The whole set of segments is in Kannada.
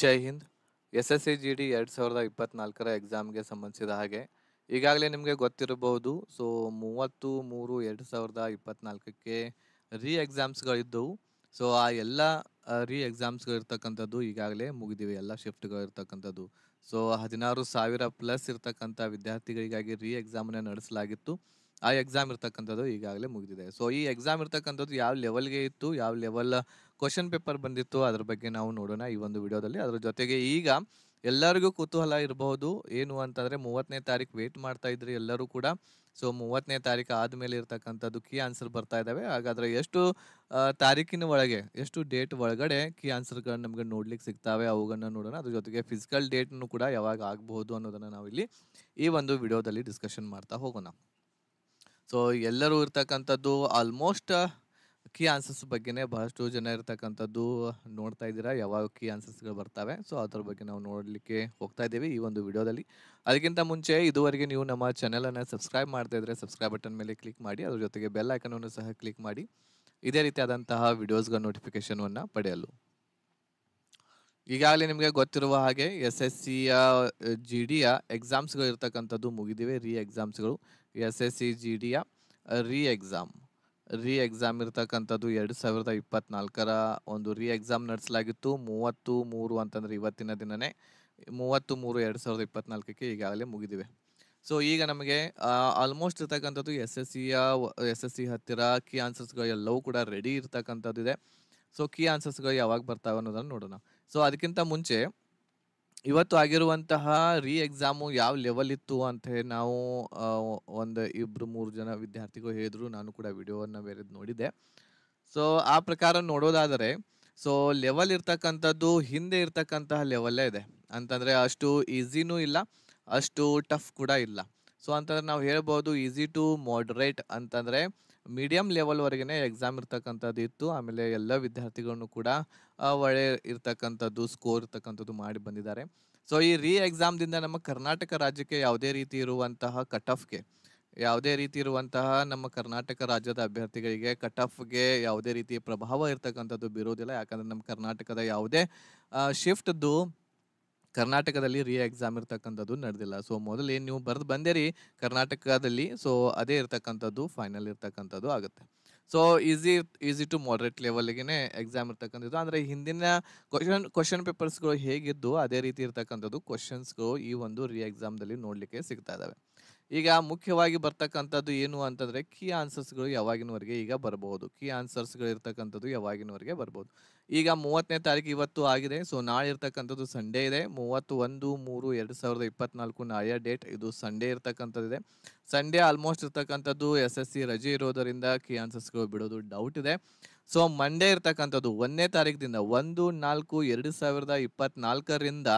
ಜೈ Hind S S C G D ಎರಡು ಸಾವಿರದ ಇಪ್ಪತ್ನಾಲ್ಕರ ಎಕ್ಸಾಮ್ಗೆ ಸಂಬಂಧಿಸಿದ ಹಾಗೆ ಈಗಾಗಲೇ ನಿಮಗೆ ಗೊತ್ತಿರಬಹುದು ಸೊ ಮೂವತ್ತು ಮೂರು ಎರಡು ಸಾವಿರದ ಇಪ್ಪತ್ನಾಲ್ಕಕ್ಕೆ ರೀ ಎಕ್ಸಾಮ್ಸ್ಗಳಿದ್ದವು ಸೊ ಆ ಎಲ್ಲ ರೀ ಎಕ್ಸಾಮ್ಸ್ಗಳಿರ್ತಕ್ಕಂಥದ್ದು ಈಗಾಗಲೇ ಮುಗಿದಿವೆ ಎಲ್ಲ ಶಿಫ್ಟ್ಗಳಿರ್ತಕ್ಕಂಥದ್ದು ಸೊ ಹದಿನಾರು ಸಾವಿರ ಪ್ಲಸ್ ಇರ್ತಕ್ಕಂಥ ವಿದ್ಯಾರ್ಥಿಗಳಿಗಾಗಿ ರೀ ಎಕ್ಸಾಮನ್ನು ನಡೆಸಲಾಗಿತ್ತು ಆ ಎಕ್ಸಾಮ್ ಇರ್ತಕ್ಕಂಥದ್ದು ಈಗಾಗಲೇ ಮುಗಿದಿದೆ ಸೊ ಈ ಎಕ್ಸಾಮ್ ಇರ್ತಕ್ಕಂಥದ್ದು ಯಾವ ಲೆವೆಲ್ಗೆ ಇತ್ತು ಯಾವ ಲೆವೆಲ್ ಕ್ವಶನ್ ಪೇಪರ್ ಬಂದಿತ್ತು ಅದ್ರ ಬಗ್ಗೆ ನಾವು ನೋಡೋಣ ಈ ಒಂದು ವಿಡಿಯೋದಲ್ಲಿ ಅದ್ರ ಜೊತೆಗೆ ಈಗ ಎಲ್ಲರಿಗೂ ಕುತೂಹಲ ಇರಬಹುದು ಏನು ಅಂತಂದರೆ ಮೂವತ್ತನೇ ತಾರೀಕು ವೇಟ್ ಮಾಡ್ತಾ ಇದ್ರಿ ಎಲ್ಲರೂ ಕೂಡ ಸೊ ಮೂವತ್ತನೇ ತಾರೀಕು ಆದಮೇಲೆ ಇರ್ತಕ್ಕಂಥದ್ದು ಕೀ ಆನ್ಸರ್ ಬರ್ತಾ ಇದ್ದಾವೆ ಹಾಗಾದರೆ ಎಷ್ಟು ತಾರೀಕಿನ ಒಳಗೆ ಎಷ್ಟು ಡೇಟ್ ಒಳಗಡೆ ಕೀ ಆನ್ಸರ್ಗಳನ್ನು ನಮಗೆ ನೋಡ್ಲಿಕ್ಕೆ ಸಿಗ್ತಾವೆ ಅವುಗಳನ್ನ ನೋಡೋಣ ಅದ್ರ ಜೊತೆಗೆ ಫಿಸಿಕಲ್ ಡೇಟ್ನು ಕೂಡ ಯಾವಾಗ ಆಗಬಹುದು ಅನ್ನೋದನ್ನು ನಾವಿಲ್ಲಿ ಈ ಒಂದು ವಿಡಿಯೋದಲ್ಲಿ ಡಿಸ್ಕಷನ್ ಮಾಡ್ತಾ ಹೋಗೋಣ ಸೊ ಎಲ್ಲರೂ ಇರ್ತಕ್ಕಂಥದ್ದು ಆಲ್ಮೋಸ್ಟ್ ಕೀ ಆನ್ಸರ್ಸ್ ಬಗ್ಗೆನೇ ಬಹಳಷ್ಟು ಜನ ಇರತಕ್ಕಂಥದ್ದು ನೋಡ್ತಾ ಇದ್ದೀರಾ ಯಾವ ಕೀ ಆನ್ಸರ್ಸ್ಗಳು ಬರ್ತವೆ ಸೊ ಅದ್ರ ಬಗ್ಗೆ ನಾವು ನೋಡಲಿಕ್ಕೆ ಹೋಗ್ತಾ ಇದ್ದೀವಿ ಈ ಒಂದು ವಿಡಿಯೋದಲ್ಲಿ ಅದಕ್ಕಿಂತ ಮುಂಚೆ ಇದುವರೆಗೆ ನೀವು ನಮ್ಮ ಚಾನಲನ್ನು ಸಬ್ಸ್ಕ್ರೈಬ್ ಮಾಡ್ತಾ ಇದ್ರೆ ಸಬ್ಸ್ಕ್ರೈಬ್ ಬಟನ್ ಮೇಲೆ ಕ್ಲಿಕ್ ಮಾಡಿ ಅದ್ರ ಜೊತೆಗೆ ಬೆಲ್ ಐಕನನ್ನು ಸಹ ಕ್ಲಿಕ್ ಮಾಡಿ ಇದೇ ರೀತಿಯಾದಂತಹ ವಿಡಿಯೋಸ್ಗಳ ನೋಟಿಫಿಕೇಷನನ್ನು ಪಡೆಯಲು ಈಗಾಗಲೇ ನಿಮಗೆ ಗೊತ್ತಿರುವ ಹಾಗೆ ಎಸ್ ಎಸ್ ಸಿಯ ಜಿ ಡಿಯ ಎಕ್ಸಾಮ್ಸ್ಗಳು ಇರತಕ್ಕಂಥದ್ದು ಮುಗಿದಿವೆ ರೀ ಎಕ್ಸಾಮ್ಸ್ಗಳು ಎಸ್ ಎಸ್ ಸಿ ಜಿ ಡಿಯ ರೀ ಎಕ್ಸಾಮ್ ರೀ ಎಕ್ಸಾಮ್ ಇರ್ತಕ್ಕಂಥದ್ದು ಎರಡು ಸಾವಿರದ ಇಪ್ಪತ್ನಾಲ್ಕರ ಒಂದು ರೀ ಎಕ್ಸಾಮ್ ನಡೆಸಲಾಗಿತ್ತು ಮೂವತ್ತು ಮೂರು ಅಂತಂದರೆ ಇವತ್ತಿನ ದಿನವೇ ಮೂವತ್ತು ಮೂರು ಎರಡು ಸಾವಿರದ ಇಪ್ಪತ್ನಾಲ್ಕಕ್ಕೆ ಈಗಾಗಲೇ ಮುಗಿದಿವೆ ಸೊ ಈಗ ನಮಗೆ ಆಲ್ಮೋಸ್ಟ್ ಇರ್ತಕ್ಕಂಥದ್ದು ಎಸ್ ಎಸ್ ಸಿಯ ಎಸ್ ಎಸ್ ಸಿ ಹತ್ತಿರ ಕೀ ಆನ್ಸರ್ಸ್ಗಳು ಎಲ್ಲವೂ ಕೂಡ ರೆಡಿ ಇರ್ತಕ್ಕಂಥದ್ದು ಇದೆ ಸೊ ಕೀ ಆನ್ಸರ್ಸ್ಗಳು ಯಾವಾಗ ಬರ್ತಾವೆ ಅನ್ನೋದನ್ನು ನೋಡೋಣ ಸೊ ಅದಕ್ಕಿಂತ ಮುಂಚೆ ಇವತ್ತು ಆಗಿರುವಂತಹ ರೀ ಎಕ್ಸಾಮು ಯಾವ ಲೆವೆಲ್ ಇತ್ತು ಅಂತ ಹೇಳಿ ನಾವು ಒಂದು ಇಬ್ಬರು ಮೂರು ಜನ ವಿದ್ಯಾರ್ಥಿಗಳು ಹೇಳಿದ್ರು ನಾನು ಕೂಡ ವಿಡಿಯೋವನ್ನು ಬೇರೆ ನೋಡಿದೆ ಸೊ ಆ ಪ್ರಕಾರ ನೋಡೋದಾದರೆ ಸೊ ಲೆವೆಲ್ ಇರ್ತಕ್ಕಂಥದ್ದು ಹಿಂದೆ ಇರ್ತಕ್ಕಂತಹ ಲೆವೆಲ್ಲೇ ಇದೆ ಅಂತಂದರೆ ಅಷ್ಟು ಈಸಿನೂ ಇಲ್ಲ ಅಷ್ಟು ಟಫ್ ಕೂಡ ಇಲ್ಲ ಸೊ ಅಂತಂದರೆ ನಾವು ಹೇಳ್ಬೋದು ಈಸಿ ಟು ಮಾಡ್ರೇಟ್ ಅಂತಂದರೆ ಮೀಡಿಯಂ ಲೆವೆಲ್ವರೆಗೆ ಎಕ್ಸಾಮ್ ಇರ್ತಕ್ಕಂಥದ್ದು ಇತ್ತು ಆಮೇಲೆ ಎಲ್ಲ ವಿದ್ಯಾರ್ಥಿಗಳನ್ನು ಕೂಡ ಒಳ್ಳೆ ಇರ್ತಕ್ಕಂಥದ್ದು ಸ್ಕೋರ್ ಇರ್ತಕ್ಕಂಥದ್ದು ಮಾಡಿ ಬಂದಿದ್ದಾರೆ ಸೊ ಈ ರೀ ಎಕ್ಸಾಮ್ದಿಂದ ನಮ್ಮ ಕರ್ನಾಟಕ ರಾಜ್ಯಕ್ಕೆ ಯಾವುದೇ ರೀತಿ ಇರುವಂತಹ ಕಟ್ ಆಫ್ಗೆ ಯಾವುದೇ ರೀತಿ ಇರುವಂತಹ ನಮ್ಮ ಕರ್ನಾಟಕ ರಾಜ್ಯದ ಅಭ್ಯರ್ಥಿಗಳಿಗೆ ಕಟ್ ಆಫ್ಗೆ ಯಾವುದೇ ರೀತಿ ಪ್ರಭಾವ ಇರ್ತಕ್ಕಂಥದ್ದು ಬೀರೋದಿಲ್ಲ ಯಾಕಂದರೆ ನಮ್ಮ ಕರ್ನಾಟಕದ ಯಾವುದೇ ಶಿಫ್ಟ್ದು ಕರ್ನಾಟಕದಲ್ಲಿ ರಿ ಎಕ್ಸಾಮ್ ಇರ್ತಕ್ಕಂಥದ್ದು ನಡೆದಿಲ್ಲ ಸೊ ಮೊದಲು ನೀವು ಬರೆದು ಬಂದಿರಿ ಕರ್ನಾಟಕದಲ್ಲಿ ಸೊ ಅದೇ ಇರ್ತಕ್ಕಂಥದ್ದು ಫೈನಲ್ ಇರ್ತಕ್ಕಂಥದ್ದು ಆಗುತ್ತೆ so easy easy to moderate ಲೆವೆಲ್ಗೆ ಎಕ್ಸಾಮ್ ಇರ್ತಕ್ಕಂಥದ್ದು ಅಂದರೆ ಹಿಂದಿನ ಕ್ವಶನ್ ಕ್ವಶನ್ ಪೇಪರ್ಸ್ಗಳು ಹೇಗಿದ್ದು ಅದೇ ರೀತಿ ಇರ್ತಕ್ಕಂಥದ್ದು ಕ್ವಶನ್ಸ್ಗಳು ಈ ಒಂದು ರಿ ಎಕ್ಸಾಮ್ದಲ್ಲಿ ನೋಡಲಿಕ್ಕೆ ಸಿಗ್ತಾ ಇದ್ದಾವೆ ಈಗ ಮುಖ್ಯವಾಗಿ ಬರ್ತಕ್ಕಂಥದ್ದು ಏನು ಅಂತಂದರೆ ಕೀ ಆನ್ಸರ್ಸ್ಗಳು ಯಾವಾಗಿನವರೆಗೆ ಈಗ ಬರಬಹುದು ಕೀ ಆನ್ಸರ್ಸ್ಗಳು ಇರ್ತಕ್ಕಂಥದ್ದು ಯಾವಾಗಿನವರೆಗೆ ಬರ್ಬೋದು ಈಗ ಮೂವತ್ತನೇ ತಾರೀಕು ಇವತ್ತು ಆಗಿದೆ ಸೊ ನಾಳೆ ಇರ್ತಕ್ಕಂಥದ್ದು ಸಂಡೇ ಇದೆ ಮೂವತ್ತು ಒಂದು ಮೂರು ಎರಡು ಸಾವಿರದ ಇಪ್ಪತ್ನಾಲ್ಕು ನಾಳೆಯ ಡೇಟ್ ಇದು ಸಂಡೇ ಇರ್ತಕ್ಕಂಥದ್ದಿದೆ ಸಂಡೇ ಆಲ್ಮೋಸ್ಟ್ ಇರ್ತಕ್ಕಂಥದ್ದು ಎಸ್ ಎಸ್ ಸಿ ರಜೆ ಇರೋದರಿಂದ ಕೀ ಆನ್ಸರ್ಸ್ಗಳು ಬಿಡೋದು ಡೌಟ್ ಇದೆ ಸೊ ಮಂಡೇ ಇರ್ತಕ್ಕಂಥದ್ದು ಒಂದನೇ ತಾರೀಕಿನಿಂದ ಒಂದು ನಾಲ್ಕು ಎರಡು ಸಾವಿರದ ಇಪ್ಪತ್ನಾಲ್ಕರಿಂದ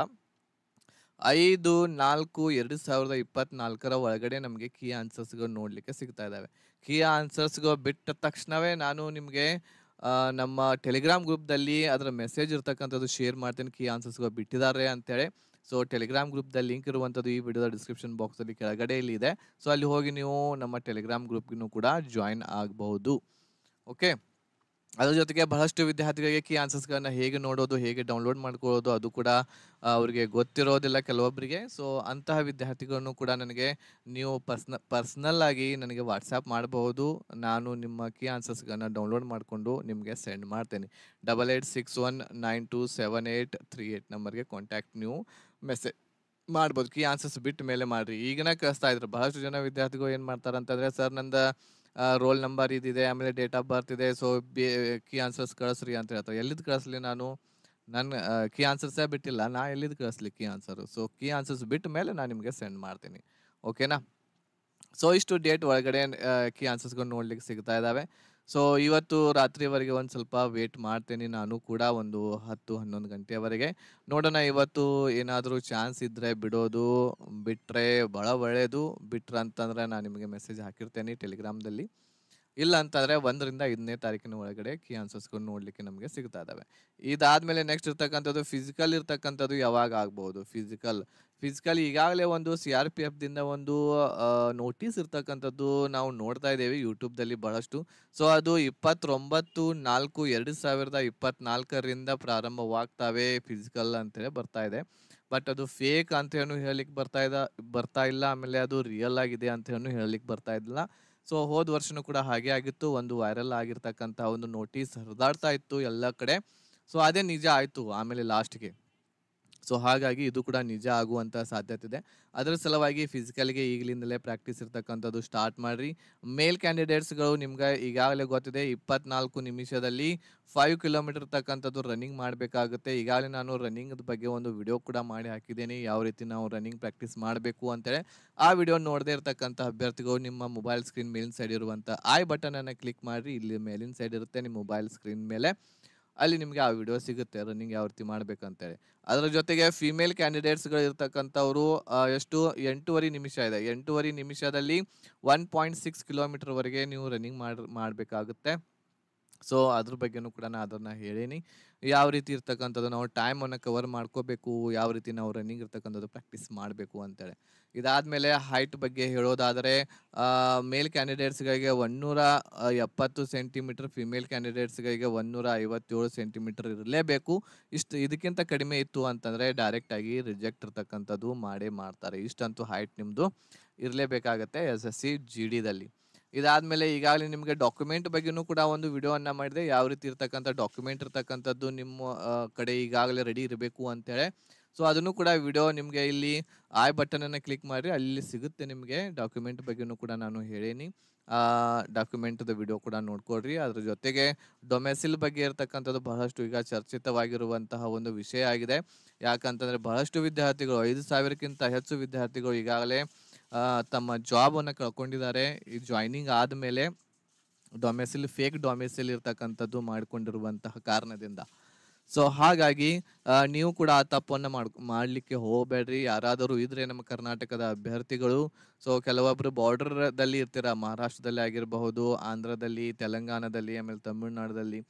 ಐದು ನಾಲ್ಕು ಎರಡು ಸಾವಿರದ ಇಪ್ಪತ್ನಾಲ್ಕರ ಒಳಗಡೆ ನಮಗೆ ಕೀ ಆನ್ಸರ್ಸ್ಗಳು ನೋಡಲಿಕ್ಕೆ ಸಿಗ್ತಾ ಇದ್ದಾವೆ ಕೀ ಆನ್ಸರ್ಸ್ಗಳು ಬಿಟ್ಟ ತಕ್ಷಣವೇ ನಾನು ನಿಮಗೆ ನಮ್ಮ ಟೆಲಿಗ್ರಾಮ್ ಗ್ರೂಪ್ದಲ್ಲಿ ಅದರ ಮೆಸೇಜ್ ಇರ್ತಕ್ಕಂಥದ್ದು ಶೇರ್ ಮಾಡ್ತೀನಿ ಕೀ ಆನ್ಸರ್ಸ್ಗಳು ಬಿಟ್ಟಿದ್ದಾರೆ ಅಂತೇಳಿ ಸೊ ಟೆಲಿಗ್ರಾಮ್ ಗ್ರೂಪ್ದಲ್ಲಿ ಲಿಂಕ್ ಇರುವಂಥದ್ದು ಈ ವಿಡಿಯೋದ ಡಿಸ್ಕ್ರಿಪ್ಷನ್ ಬಾಕ್ಸಲ್ಲಿ ಕೆಳಗಡೆ ಇಲ್ಲಿ ಇದೆ ಸೊ ಅಲ್ಲಿ ಹೋಗಿ ನೀವು ನಮ್ಮ ಟೆಲಿಗ್ರಾಮ್ ಗ್ರೂಪ್ಗೂ ಕೂಡ ಜಾಯಿನ್ ಆಗಬಹುದು ಓಕೆ ಅದ್ರ ಜೊತೆಗೆ ಬಹಳಷ್ಟು ವಿದ್ಯಾರ್ಥಿಗಳಿಗೆ ಕೀ ಗಳನ್ನ ಹೇಗೆ ನೋಡೋದು ಹೇಗೆ ಡೌನ್ಲೋಡ್ ಮಾಡ್ಕೊಳ್ಳೋದು ಅದು ಕೂಡ ಅವರಿಗೆ ಗೊತ್ತಿರೋದಿಲ್ಲ ಕೆಲವೊಬ್ಬರಿಗೆ ಸೊ ಅಂತಹ ವಿದ್ಯಾರ್ಥಿಗಳನ್ನು ಕೂಡ ನನಗೆ ನೀವು ಪರ್ಸ್ನ ಪರ್ಸ್ನಲ್ ಆಗಿ ನನಗೆ ವಾಟ್ಸಪ್ ಮಾಡಬಹುದು ನಾನು ನಿಮ್ಮ ಕೀ ಆನ್ಸರ್ಸ್ಗಳನ್ನು ಡೌನ್ಲೋಡ್ ಮಾಡಿಕೊಂಡು ನಿಮಗೆ ಸೆಂಡ್ ಮಾಡ್ತೇನೆ double eight six one nine two seven eight three eight ನಂಬರ್ಗೆ ಕಾಂಟ್ಯಾಕ್ಟ್ ನೀವು ಮೆಸೇಜ್ ಮಾಡ್ಬೋದು ಕೀ ಆನ್ಸರ್ಸ್ ಬಿಟ್ಟ ಮೇಲೆ ಮಾಡಿರಿ ಈಗಿನ ಕಳಿಸ್ತಾ ಇದ್ರು ಬಹಳಷ್ಟು ಜನ ವಿದ್ಯಾರ್ಥಿಗಳು ಏನು ಮಾಡ್ತಾರೆ ಅಂತಂದರೆ ಸರ್ ನಂದು ರೋಲ್ ನಂಬರ್ ಇದಿದೆ ಆಮೇಲೆ ಡೇಟ್ ಆಫ್ ಬರ್ತ್ ಇದೆ ಸೊ ಬಿ ಕೀ ಆನ್ಸರ್ಸ್ ಕಳಿಸ್ರಿ ಅಂತ ಹೇಳ್ತಾರೆ ಎಲ್ಲಿದ್ದು ಕಳಿಸ್ಲಿ ನಾನು ನನ್ನ ಕೀ ಆನ್ಸರ್ಸೇ ಬಿಟ್ಟಿಲ್ಲ ನಾ ಎಲ್ಲಿದ್ದು ಕಳಿಸ್ಲಿ key answer so key answers ಬಿಟ್ಟ ಮೇಲೆ ನಾನು ನಿಮಗೆ ಸೆಂಡ್ ಮಾಡ್ತೀನಿ ಓಕೆನಾ ಸೊ ಇಷ್ಟು ಡೇಟ್ ಒಳಗಡೆ ಕೀ ಆನ್ಸರ್ಸ್ಗಳು ನೋಡ್ಲಿಕ್ಕೆ ಸಿಗ್ತಾ ಇದ್ದಾವೆ ಸೊ ಇವತ್ತು ರಾತ್ರಿವರೆಗೆ ಒಂದು ಸ್ವಲ್ಪ ವೇಟ್ ಮಾಡ್ತೇನೆ ನಾನು ಕೂಡ ಒಂದು ಹತ್ತು ಹನ್ನೊಂದು ಗಂಟೆವರೆಗೆ ನೋಡೋಣ ಇವತ್ತು ಏನಾದರೂ ಚಾನ್ಸ್ ಇದ್ದರೆ ಬಿಡೋದು ಬಿಟ್ಟರೆ ಭಾಳ ಒಳ್ಳೆಯದು ಬಿಟ್ರೆ ಅಂತಂದರೆ ನಾನು ನಿಮಗೆ ಮೆಸೇಜ್ ಹಾಕಿರ್ತೇನೆ ಟೆಲಿಗ್ರಾಮ್ದಲ್ಲಿ ಇಲ್ಲ ಅಂತಂದರೆ ಒಂದರಿಂದ ಐದನೇ ತಾರೀಕಿನ ಒಳಗಡೆ ಕಿ ಆನ್ಸರ್ಸ್ಗಳು ನೋಡಲಿಕ್ಕೆ ನಮಗೆ ಸಿಗ್ತಾ ಇದ್ದಾವೆ ಇದಾದಮೇಲೆ ನೆಕ್ಸ್ಟ್ ಇರ್ತಕ್ಕಂಥದ್ದು ಫಿಸಿಕಲ್ ಇರ್ತಕ್ಕಂಥದ್ದು ಯಾವಾಗ ಆಗ್ಬೋದು ಫಿಸಿಕಲ್ ಫಿಸಿಕಲಿ ಈಗಾಗಲೇ ಒಂದು ಸಿ ಆರ್ ಪಿ ದಿಂದ ಒಂದು ನೋಟಿಸ್ ಇರ್ತಕ್ಕಂಥದ್ದು ನಾವು ನೋಡ್ತಾ ಇದ್ದೇವೆ ಯೂಟ್ಯೂಬ್ದಲ್ಲಿ ಬಹಳಷ್ಟು ಸೊ ಅದು ಇಪ್ಪತ್ತೊಂಬತ್ತು ನಾಲ್ಕು ಎರಡು ಸಾವಿರದ ಇಪ್ಪತ್ನಾಲ್ಕರಿಂದ ಪ್ರಾರಂಭವಾಗ್ತಾವೆ ಫಿಸಿಕಲ್ ಅಂತೇಳಿ ಬರ್ತಾ ಇದೆ ಬಟ್ ಅದು ಫೇಕ್ ಅಂತ ಏನು ಹೇಳಲಿಕ್ಕೆ ಬರ್ತಾ ಇದೆ ಬರ್ತಾ ಇಲ್ಲ ಆಮೇಲೆ ಅದು ರಿಯಲ್ ಆಗಿದೆ ಅಂತ ಏನು ಹೇಳಲಿಕ್ಕೆ ಬರ್ತಾ ಇದ್ದಿಲ್ಲ ಸೊ ಹೋದ ವರ್ಷನೂ ಕೂಡ ಹಾಗೆ ಆಗಿತ್ತು ಒಂದು ವೈರಲ್ ಆಗಿರ್ತಕ್ಕಂಥ ಒಂದು ನೋಟಿಸ್ ಹರಿದಾಡ್ತಾ ಇತ್ತು ಎಲ್ಲ ಕಡೆ ಸೊ ಅದೇ ನಿಜ ಆಯಿತು ಆಮೇಲೆ ಲಾಸ್ಟ್ಗೆ ಸೊ ಹಾಗಾಗಿ ಇದು ಕೂಡ ನಿಜ ಆಗುವಂಥ ಸಾಧ್ಯತೆ ಇದೆ ಅದರ ಸಲುವಾಗಿ ಫಿಸಿಕಲ್ಗೆ ಈಗಲಿಂದಲೇ ಪ್ರಾಕ್ಟೀಸ್ ಇರ್ತಕ್ಕಂಥದ್ದು ಸ್ಟಾರ್ಟ್ ಮಾಡಿರಿ ಮೇಲ್ ಕ್ಯಾಂಡಿಡೇಟ್ಸ್ಗಳು ನಿಮ್ಗೆ ಈಗಾಗಲೇ ಗೊತ್ತಿದೆ ಇಪ್ಪತ್ನಾಲ್ಕು ನಿಮಿಷದಲ್ಲಿ ಫೈವ್ ಕಿಲೋಮೀಟರ್ ತಕ್ಕಂಥದ್ದು ರನ್ನಿಂಗ್ ಮಾಡಬೇಕಾಗುತ್ತೆ ಈಗಾಗಲೇ ನಾನು ರನ್ನಿಂಗ್ ಬಗ್ಗೆ ಒಂದು ವಿಡಿಯೋ ಕೂಡ ಮಾಡಿ ಹಾಕಿದ್ದೀನಿ ಯಾವ ರೀತಿ ನಾವು ರನ್ನಿಂಗ್ ಪ್ರಾಕ್ಟೀಸ್ ಮಾಡಬೇಕು ಅಂತೇಳಿ ಆ ವಿಡಿಯೋ ನೋಡದೇ ಇರತಕ್ಕಂಥ ಅಭ್ಯರ್ಥಿಗಳು ನಿಮ್ಮ ಮೊಬೈಲ್ ಸ್ಕ್ರೀನ್ ಮೇಲಿನ ಸೈಡ್ ಇರುವಂಥ ಐ ಬಟನನ್ನು ಕ್ಲಿಕ್ ಮಾಡಿರಿ ಇಲ್ಲಿ ಮೇಲಿನ ಸೈಡ್ ಇರುತ್ತೆ ನಿಮ್ಮ ಮೊಬೈಲ್ ಸ್ಕ್ರೀನ್ ಮೇಲೆ ಅಲ್ಲಿ ನಿಮಗೆ ಆ ವಿಡಿಯೋ ಸಿಗುತ್ತೆ ರನ್ನಿಂಗ್ ಯಾವ ರೀತಿ ಮಾಡ್ಬೇಕಂತೇಳಿ ಅದರ ಜೊತೆಗೆ ಫಿಮೇಲ್ ಕ್ಯಾಂಡಿಡೇಟ್ಸ್ಗಳು ಇರ್ತಕ್ಕಂಥವ್ರು ಎಷ್ಟು ಎಂಟೂವರೆ ನಿಮಿಷ ಇದೆ ಎಂಟೂವರೆ ನಿಮಿಷದಲ್ಲಿ ಒನ್ ಪಾಯಿಂಟ್ ಸಿಕ್ಸ್ ಕಿಲೋಮೀಟರ್ವರೆಗೆ ನೀವು ರನ್ನಿಂಗ್ ಮಾಡಿ ಮಾಡಬೇಕಾಗುತ್ತೆ ಸೊ ಅದ್ರ ಬಗ್ಗೆನೂ ಕೂಡ ನಾನು ಅದನ್ನು ಹೇಳೀನಿ ಯಾವ ರೀತಿ ಇರ್ತಕ್ಕಂಥದ್ದು ನಾವು ಟೈಮನ್ನು ಕವರ್ ಮಾಡ್ಕೋಬೇಕು ಯಾವ ರೀತಿ ನಾವು ರನ್ನಿಂಗ್ ಇರ್ತಕ್ಕಂಥದ್ದು ಪ್ರಾಕ್ಟೀಸ್ ಮಾಡಬೇಕು ಅಂತೇಳಿ ಇದಾದಮೇಲೆ ಹೈಟ್ ಬಗ್ಗೆ ಹೇಳೋದಾದರೆ ಮೇಲ್ ಕ್ಯಾಂಡಿಡೇಟ್ಸ್ಗಳಿಗೆ ಒನ್ನೂರ ಎಪ್ಪತ್ತು ಸೆಂಟಿಮೀಟರ್ ಫಿಮೇಲ್ ಕ್ಯಾಂಡಿಡೇಟ್ಸ್ಗಳಿಗೆ ಒನ್ನೂರ ಐವತ್ತೇಳು ಸೆಂಟಿಮೀಟರ್ ಇರಲೇಬೇಕು ಇಷ್ಟು ಇದಕ್ಕಿಂತ ಕಡಿಮೆ ಇತ್ತು ಅಂತಂದರೆ ಡೈರೆಕ್ಟಾಗಿ ರಿಜೆಕ್ಟ್ ಇರ್ತಕ್ಕಂಥದ್ದು ಮಾಡೇ ಮಾಡ್ತಾರೆ ಇಷ್ಟಂತೂ ಹೈಟ್ ನಿಮ್ಮದು ಇರಲೇಬೇಕಾಗುತ್ತೆ ಎಸ್ ಎಸ್ ಸಿ ಜಿ ಡಿದಲ್ಲಿ ಇದಾದ್ಮೇಲೆ ಈಗಾಗಲೇ ನಿಮಗೆ ಡಾಕ್ಯುಮೆಂಟ್ ಬಗ್ಗೆನೂ ಕೂಡ ಒಂದು ಅನ್ನ ಮಾಡಿದೆ ಯಾವ ರೀತಿ ಇರ್ತಕ್ಕಂಥ ಡಾಕ್ಯುಮೆಂಟ್ ಇರ್ತಕ್ಕಂಥದ್ದು ನಿಮ್ಮ ಕಡೆ ಈಗಾಗಲೇ ರೆಡಿ ಇರಬೇಕು ಅಂತೇಳಿ ಸೊ ಅದನ್ನು ಕೂಡ ವಿಡಿಯೋ ನಿಮಗೆ ಇಲ್ಲಿ ಆಯ್ ಬಟನನ್ನು ಕ್ಲಿಕ್ ಮಾಡಿ ಅಲ್ಲಿ ಸಿಗುತ್ತೆ ನಿಮಗೆ ಡಾಕ್ಯುಮೆಂಟ್ ಬಗ್ಗೆನೂ ಕೂಡ ನಾನು ಹೇಳೀನಿ ಡಾಕ್ಯುಮೆಂಟ್ದ ವಿಡಿಯೋ ಕೂಡ ನೋಡ್ಕೊಳ್ರಿ ಅದ್ರ ಜೊತೆಗೆ ಡೊಮೆಸಿಲ್ ಬಗ್ಗೆ ಇರತಕ್ಕಂಥದ್ದು ಬಹಳಷ್ಟು ಈಗ ಚರ್ಚಿತವಾಗಿರುವಂತಹ ಒಂದು ವಿಷಯ ಆಗಿದೆ ಯಾಕಂತಂದರೆ ಬಹಳಷ್ಟು ವಿದ್ಯಾರ್ಥಿಗಳು ಐದು ಸಾವಿರಕ್ಕಿಂತ ಹೆಚ್ಚು ವಿದ್ಯಾರ್ಥಿಗಳು ಈಗಾಗಲೇ ತಮ್ಮ ಜಾಬನ್ನು ಕಳ್ಕೊಂಡಿದ್ದಾರೆ ಈ ಜಾಯ್ನಿಂಗ್ ಆದಮೇಲೆ ಡೊಮೆಸಿಲ್ ಫೇಕ್ ಡೊಮೆಸಿಲ್ ಇರ್ತಕ್ಕಂಥದ್ದು ಮಾಡಿಕೊಂಡಿರುವಂತಹ ಕಾರಣದಿಂದ ಸೊ ಹಾಗಾಗಿ ನೀವು ಕೂಡ ಆ ತಪ್ಪನ್ನು ಮಾಡಲಿಕ್ಕೆ ಹೋಗಬೇಡ್ರಿ ಯಾರಾದರೂ ಇದ್ರೆ ನಮ್ಮ ಕರ್ನಾಟಕದ ಅಭ್ಯರ್ಥಿಗಳು ಸೊ ಕೆಲವೊಬ್ಬರು ಬಾರ್ಡರ್ದಲ್ಲಿ ಇರ್ತೀರ ಮಹಾರಾಷ್ಟ್ರದಲ್ಲಿ ಆಗಿರಬಹುದು ಆಂಧ್ರದಲ್ಲಿ ತೆಲಂಗಾಣದಲ್ಲಿ ಆಮೇಲೆ ತಮಿಳ್ನಾಡದಲ್ಲಿ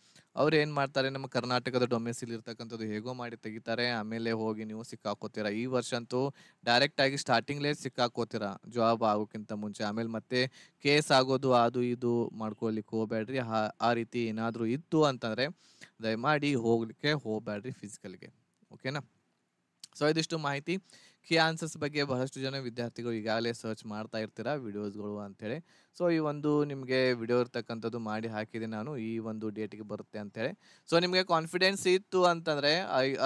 ಅವ್ರು ಏನು ಮಾಡ್ತಾರೆ ನಮ್ಮ ಕರ್ನಾಟಕದ ಡೊಮೆಸಿಲ್ ಇರ್ತಕ್ಕಂಥದ್ದು ಹೇಗೋ ಮಾಡಿ ತೆಗಿತಾರೆ ಆಮೇಲೆ ಹೋಗಿ ನೀವು ಸಿಕ್ಕಾಕೋತೀರ ಈ ವರ್ಷ ಅಂತೂ ಡೈರೆಕ್ಟಾಗಿ ಸ್ಟಾರ್ಟಿಂಗ್ಲೇ ಸಿಕ್ಕಾಕೋತೀರ ಜಾಬ್ ಆಗೋಕ್ಕಿಂತ ಮುಂಚೆ ಆಮೇಲೆ ಮತ್ತೆ ಕೇಸ್ ಆಗೋದು ಅದು ಇದು ಮಾಡ್ಕೊಳ್ಲಿಕ್ಕೆ ಹೋಗ್ಬೇಡ್ರಿ ಆ ರೀತಿ ಏನಾದರೂ ಇತ್ತು ಅಂತಂದರೆ ದಯಮಾಡಿ ಹೋಗಲಿಕ್ಕೆ ಹೋಗಬೇಡ್ರಿ ಫಿಸಿಕಲ್ಗೆ ಓಕೆನಾ ಸೊ ಇದಿಷ್ಟು ಮಾಹಿತಿ ಕಿ ಆನ್ಸರ್ಸ್ ಬಗ್ಗೆ ಬಹಳಷ್ಟು ಜನ ವಿದ್ಯಾರ್ಥಿಗಳು ಈಗಾಗಲೇ ಸರ್ಚ್ ಮಾಡ್ತಾ ಇರ್ತೀರಾ ವಿಡಿಯೋಸ್ಗಳು ಅಂಥೇಳಿ ಸೊ ಈ ಒಂದು ನಿಮಗೆ ವಿಡಿಯೋ ಇರ್ತಕ್ಕಂಥದ್ದು ಮಾಡಿ ಹಾಕಿದೆ ನಾನು ಈ ಒಂದು ಡೇಟಿಗೆ ಬರುತ್ತೆ ಅಂತೇಳಿ ಸೊ ನಿಮಗೆ ಕಾನ್ಫಿಡೆನ್ಸ್ ಇತ್ತು ಅಂತಂದರೆ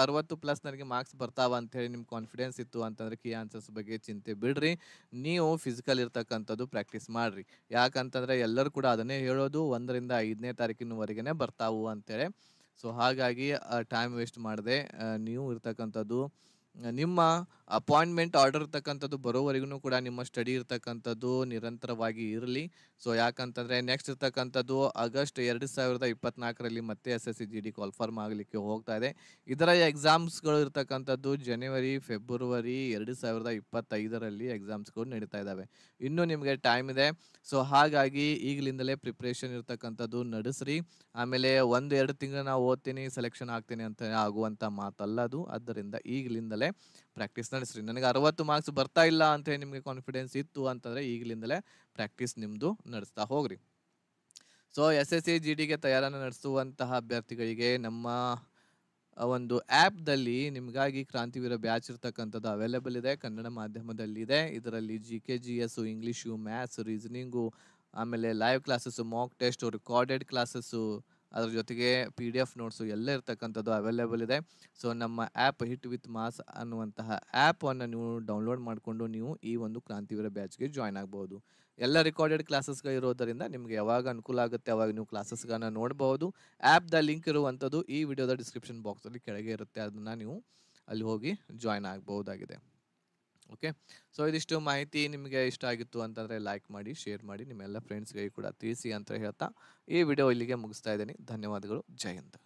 ಅರವತ್ತು ಪ್ಲಸ್ ನನಗೆ ಮಾರ್ಕ್ಸ್ ಬರ್ತಾವ ಅಂತೇಳಿ ನಿಮ್ಗೆ ಕಾನ್ಫಿಡೆನ್ಸ್ ಇತ್ತು ಅಂತಂದರೆ ಕಿ ಆನ್ಸರ್ಸ್ ಬಗ್ಗೆ ಚಿಂತೆ ಬಿಡ್ರಿ ನೀವು ಫಿಸಿಕಲ್ ಇರ್ತಕ್ಕಂಥದ್ದು ಪ್ರಾಕ್ಟೀಸ್ ಮಾಡಿರಿ ಯಾಕಂತಂದರೆ ಎಲ್ಲರೂ ಕೂಡ ಅದನ್ನೇ ಹೇಳೋದು ಒಂದರಿಂದ ಐದನೇ ತಾರೀಕಿನವರೆಗೆ ಬರ್ತಾವು ಅಂತೇಳಿ ಸೊ ಹಾಗಾಗಿ ಟೈಮ್ ವೇಸ್ಟ್ ಮಾಡದೆ ನೀವು ಇರ್ತಕ್ಕಂಥದ್ದು ನಿಮ್ಮ ಅಪಾಯಿಂಟ್ಮೆಂಟ್ ಆರ್ಡರ್ ಇರ್ತಕ್ಕಂಥದ್ದು ಬರೋವರೆಗೂ ಕೂಡ ನಿಮ್ಮ ಸ್ಟಡಿ ಇರ್ತಕ್ಕಂಥದ್ದು ನಿರಂತರವಾಗಿ ಇರಲಿ ಸೊ ಯಾಕಂತಂದರೆ ನೆಕ್ಸ್ಟ್ ಇರ್ತಕ್ಕಂಥದ್ದು ಆಗಸ್ಟ್ ಎರಡು ಸಾವಿರದ ಇಪ್ಪತ್ನಾಲ್ಕರಲ್ಲಿ ಮತ್ತೆ S S C G D call form ಆಗಲಿಕ್ಕೆ ಹೋಗ್ತಾ ಇದೆ ಇದರ ಎಕ್ಸಾಮ್ಸ್ಗಳು ಇರ್ತಕ್ಕಂಥದ್ದು ಜನವರಿ ಫೆಬ್ರವರಿ ಎರಡು ಸಾವಿರದ ಇಪ್ಪತ್ತೈದರಲ್ಲಿ ಎಕ್ಸಾಮ್ಸ್ಗಳು ನಡೀತಾ ಇದ್ದಾವೆ ಇನ್ನೂ ನಿಮಗೆ ಟೈಮ್ ಇದೆ ಸೊ ಹಾಗಾಗಿ ಈಗಲಿಂದಲೇ ಪ್ರಿಪ್ರೇಷನ್ ಇರ್ತಕ್ಕಂಥದ್ದು ನಡೆಸ್ರಿ ಆಮೇಲೆ ಒಂದು ಎರಡು ತಿಂಗಳು ನಾವು ಓದ್ತೀನಿ ಸೆಲೆಕ್ಷನ್ ಆಗ್ತೀನಿ ಅಂತ ಆಗುವಂಥ ಮಾತಲ್ಲ ಅದು ಆದ್ದರಿಂದ ಈಗಲಿಂದಲೇ ಪ್ರಾಕ್ಟೀಸ್ ನಡೆಸ್ರಿ ನನಗೆ ಅರವತ್ತು ಮಾರ್ಕ್ಸ್ ಬರ್ತಾ ಇಲ್ಲ ಅಂತ ನಿಮಗೆ ಕಾನ್ಫಿಡೆನ್ಸ್ ಇತ್ತು ಅಂತಂದ್ರೆ ಈಗಲಿಂದಲೇ ಪ್ರಾಕ್ಟೀಸ್ ನಿಮ್ಮದು ನಡೆಸ್ತಾ ಹೋಗ್ರಿ so S S C G ಡಿಗೆ ತಯಾರನ್ನು ನಡೆಸುವಂತಹ ಅಭ್ಯರ್ಥಿಗಳಿಗೆ ನಮ್ಮ ಒಂದು ದಲ್ಲಿ ನಿಮ್ಗಾಗಿ ಕ್ರಾಂತಿವೀರ ಬ್ಯಾಚ್ ಇರ್ತಕ್ಕಂಥದ್ದು ಅವೈಲೇಬಲ್ ಇದೆ ಕನ್ನಡ ಮಾಧ್ಯಮದಲ್ಲಿದೆ ಇದರಲ್ಲಿ G K G S English maths reasoning ಆಮೇಲೆ live classes mock test recorded classes ಅದ್ರ ಜೊತೆಗೆ ಪಿ ಡಿ ಎಫ್ ನೋಟ್ಸು ಎಲ್ಲ ಇರ್ತಕ್ಕಂಥದ್ದು ಅವೈಲೇಬಲ್ ಇದೆ ಸೊ ನಮ್ಮ ಆ್ಯಪ್ ಹಿಟ್ ವಿತ್ ಮಾಸ್ ಅನ್ನುವಂತಹ ಆ್ಯಪನ್ನು ನೀವು ಡೌನ್ಲೋಡ್ ಮಾಡಿಕೊಂಡು ನೀವು ಈ ಒಂದು ಕ್ರಾಂತಿವೀರ ಬ್ಯಾಚ್ಗೆ ಜಾಯ್ನ್ ಆಗ್ಬೋದು ಎಲ್ಲ ರೆಕಾರ್ಡೆಡ್ ಕ್ಲಾಸಸ್ಗಳು ಇರೋದರಿಂದ ನಿಮಗೆ ಯಾವಾಗ ಅನುಕೂಲ ಆಗುತ್ತೆ ಅವಾಗ ನೀವು ಕ್ಲಾಸಸ್ಗಳನ್ನ ನೋಡಬಹುದು ಆ್ಯಪ್ದ ಲಿಂಕ್ ಇರುವಂಥದ್ದು ಈ ವಿಡಿಯೋದ ಡಿಸ್ಕ್ರಿಪ್ಷನ್ ಬಾಕ್ಸಲ್ಲಿ ಕೆಳಗೆ ಇರುತ್ತೆ ಅದನ್ನು ನೀವು ಅಲ್ಲಿ ಹೋಗಿ ಜಾಯ್ನ್ ಆಗ್ಬೋದಾಗಿದೆ ಓಕೆ ಸೊ ಇದಿಷ್ಟು ಮಾಹಿತಿ ನಿಮಗೆ ಇಷ್ಟ ಆಗಿತ್ತು ಅಂತಂದರೆ ಲೈಕ್ ಮಾಡಿ ಶೇರ್ ಮಾಡಿ ನಿಮ್ಮೆಲ್ಲ ಫ್ರೆಂಡ್ಸ್ಗೆ ಕೂಡ ತಿಳಿಸಿ ಅಂತ ಹೇಳ್ತಾ ಈ ವಿಡಿಯೋ ಇಲ್ಲಿಗೆ ಮುಗಿಸ್ತಾ ಇದ್ದೀನಿ ಧನ್ಯವಾದಗಳು ಜೈ ಹಿಂದ್